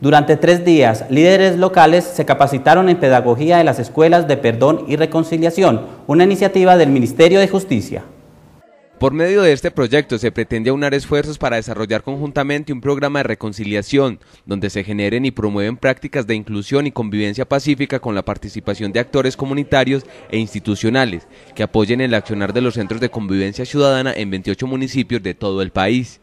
Durante tres días, líderes locales se capacitaron en pedagogía de las escuelas de perdón y reconciliación, una iniciativa del Ministerio de Justicia. Por medio de este proyecto se pretende aunar esfuerzos para desarrollar conjuntamente un programa de reconciliación, donde se generen y promueven prácticas de inclusión y convivencia pacífica con la participación de actores comunitarios e institucionales, que apoyen el accionar de los centros de convivencia ciudadana en 28 municipios de todo el país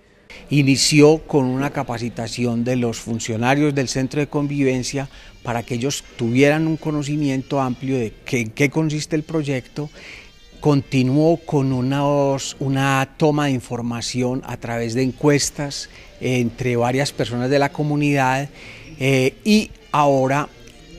inició con una capacitación de los funcionarios del centro de convivencia para que ellos tuvieran un conocimiento amplio de en qué consiste el proyecto. Continuó con una, una toma de información a través de encuestas entre varias personas de la comunidad eh, y ahora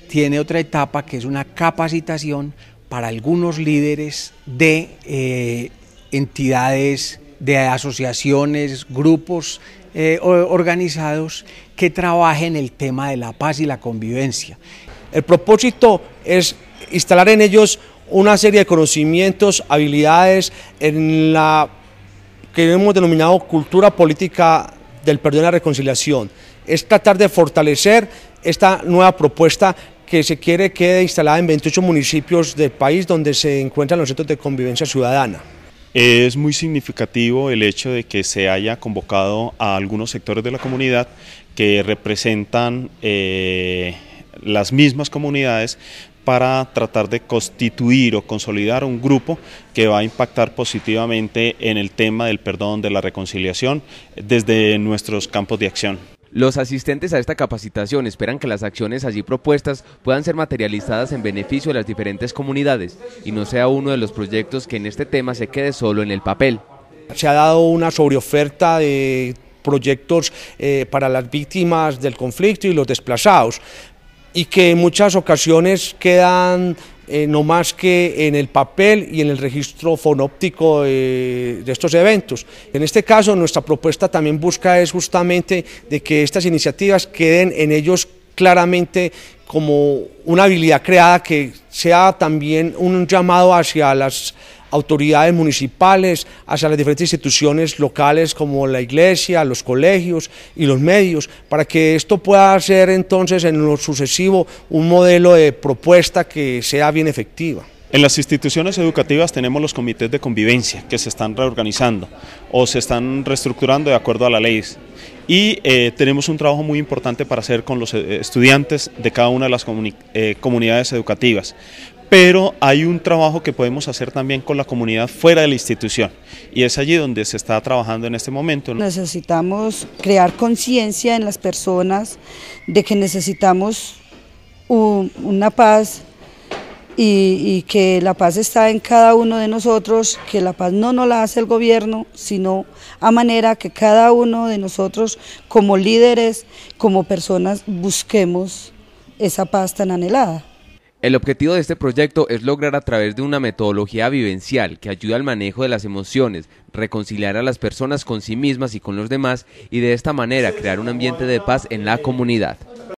tiene otra etapa que es una capacitación para algunos líderes de eh, entidades de asociaciones, grupos eh, organizados que trabajen el tema de la paz y la convivencia. El propósito es instalar en ellos una serie de conocimientos, habilidades en la que hemos denominado cultura política del perdón y la reconciliación. Es tratar de fortalecer esta nueva propuesta que se quiere quede instalada en 28 municipios del país donde se encuentran los centros de convivencia ciudadana. Es muy significativo el hecho de que se haya convocado a algunos sectores de la comunidad que representan eh, las mismas comunidades para tratar de constituir o consolidar un grupo que va a impactar positivamente en el tema del perdón, de la reconciliación, desde nuestros campos de acción. Los asistentes a esta capacitación esperan que las acciones allí propuestas puedan ser materializadas en beneficio de las diferentes comunidades y no sea uno de los proyectos que en este tema se quede solo en el papel. Se ha dado una sobreoferta de proyectos eh, para las víctimas del conflicto y los desplazados y que en muchas ocasiones quedan eh, no más que en el papel y en el registro fonóptico eh, de estos eventos. En este caso, nuestra propuesta también busca es justamente de que estas iniciativas queden en ellos claramente como una habilidad creada que sea también un llamado hacia las autoridades municipales, hacia las diferentes instituciones locales como la iglesia, los colegios y los medios, para que esto pueda ser entonces en lo sucesivo un modelo de propuesta que sea bien efectiva. En las instituciones educativas tenemos los comités de convivencia que se están reorganizando o se están reestructurando de acuerdo a la ley y eh, tenemos un trabajo muy importante para hacer con los eh, estudiantes de cada una de las eh, comunidades educativas pero hay un trabajo que podemos hacer también con la comunidad fuera de la institución y es allí donde se está trabajando en este momento. Necesitamos crear conciencia en las personas de que necesitamos una paz y, y, que la paz está en cada uno de nosotros, que la paz no nos la hace el gobierno, sino a manera que cada uno de nosotros como líderes, como personas, busquemos esa paz tan anhelada. El objetivo de este proyecto es lograr a través de una metodología vivencial que ayude al manejo de las emociones, reconciliar a las personas con sí mismas y con los demás y de esta manera crear un ambiente de paz en la comunidad.